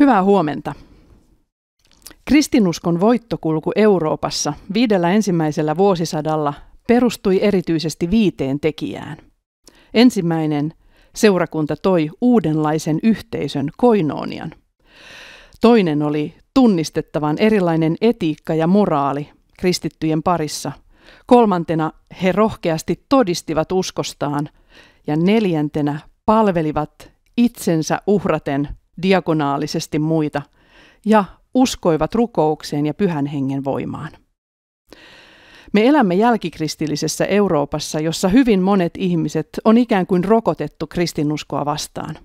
Hyvää huomenta. Kristinuskon voittokulku Euroopassa viidellä ensimmäisellä vuosisadalla perustui erityisesti viiteen tekijään. Ensimmäinen, seurakunta toi uudenlaisen yhteisön koinoonian. Toinen oli tunnistettavan erilainen etiikka ja moraali kristittyjen parissa. Kolmantena he rohkeasti todistivat uskostaan ja neljäntenä palvelivat itsensä uhraten – diagonaalisesti muita ja uskoivat rukoukseen ja pyhän hengen voimaan. Me elämme jälkikristillisessä Euroopassa, jossa hyvin monet ihmiset on ikään kuin rokotettu kristinuskoa vastaan.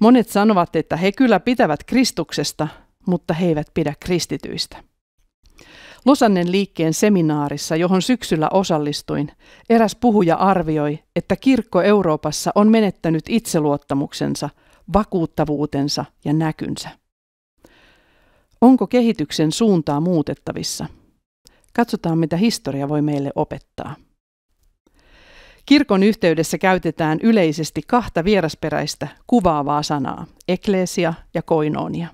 Monet sanovat, että he kyllä pitävät Kristuksesta, mutta he eivät pidä kristityistä. Losannen liikkeen seminaarissa, johon syksyllä osallistuin, eräs puhuja arvioi, että kirkko Euroopassa on menettänyt itseluottamuksensa – vakuuttavuutensa ja näkynsä. Onko kehityksen suuntaa muutettavissa? Katsotaan, mitä historia voi meille opettaa. Kirkon yhteydessä käytetään yleisesti kahta vierasperäistä kuvaavaa sanaa, eklesia ja koinonia.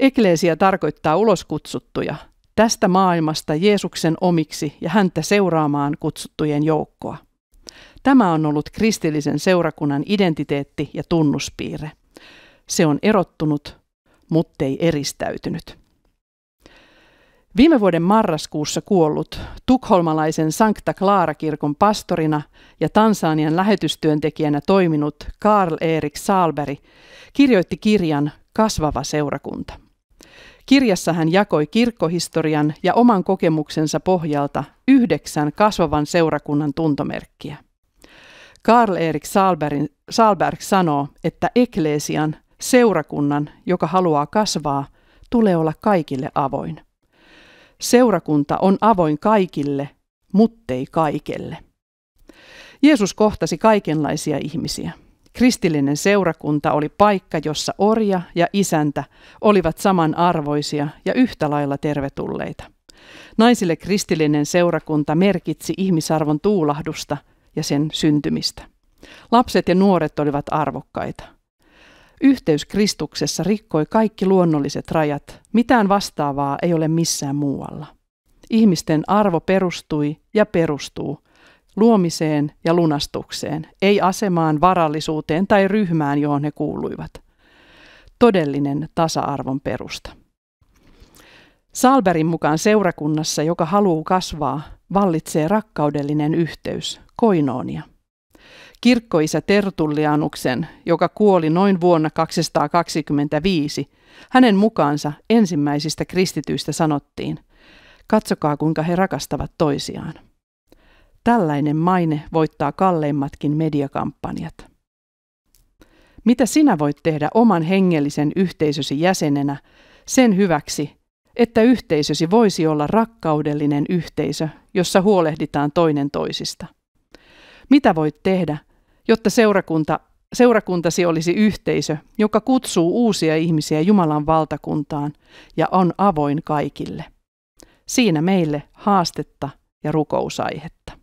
Eklesia tarkoittaa uloskutsuttuja, tästä maailmasta Jeesuksen omiksi ja häntä seuraamaan kutsuttujen joukkoa. Tämä on ollut kristillisen seurakunnan identiteetti ja tunnuspiirre. Se on erottunut, muttei eristäytynyt. Viime vuoden marraskuussa kuollut tukholmalaisen Sankta Klaara-kirkon pastorina ja Tansanian lähetystyöntekijänä toiminut Karl Erik Saalberg kirjoitti kirjan Kasvava seurakunta. Kirjassa hän jakoi kirkkohistorian ja oman kokemuksensa pohjalta yhdeksän kasvavan seurakunnan tuntomerkkiä. Karl-Erik Salberg, Salberg sanoo, että ekleesian, seurakunnan, joka haluaa kasvaa, tulee olla kaikille avoin. Seurakunta on avoin kaikille, muttei kaikelle. Jeesus kohtasi kaikenlaisia ihmisiä. Kristillinen seurakunta oli paikka, jossa orja ja isäntä olivat samanarvoisia ja yhtä lailla tervetulleita. Naisille kristillinen seurakunta merkitsi ihmisarvon tuulahdusta – ja sen syntymistä. Lapset ja nuoret olivat arvokkaita. Yhteys Kristuksessa rikkoi kaikki luonnolliset rajat. Mitään vastaavaa ei ole missään muualla. Ihmisten arvo perustui ja perustuu luomiseen ja lunastukseen, ei asemaan, varallisuuteen tai ryhmään, johon he kuuluivat. Todellinen tasa-arvon perusta. Salberin mukaan seurakunnassa, joka haluaa kasvaa, vallitsee rakkaudellinen yhteys, koinoonia. Kirkkoisä Tertullianuksen, joka kuoli noin vuonna 225, hänen mukaansa ensimmäisistä kristityistä sanottiin, katsokaa kuinka he rakastavat toisiaan. Tällainen maine voittaa kalleimmatkin mediakampanjat. Mitä sinä voit tehdä oman hengellisen yhteisösi jäsenenä sen hyväksi, että yhteisösi voisi olla rakkaudellinen yhteisö, jossa huolehditaan toinen toisista. Mitä voit tehdä, jotta seurakunta, seurakuntasi olisi yhteisö, joka kutsuu uusia ihmisiä Jumalan valtakuntaan ja on avoin kaikille? Siinä meille haastetta ja rukousaihetta.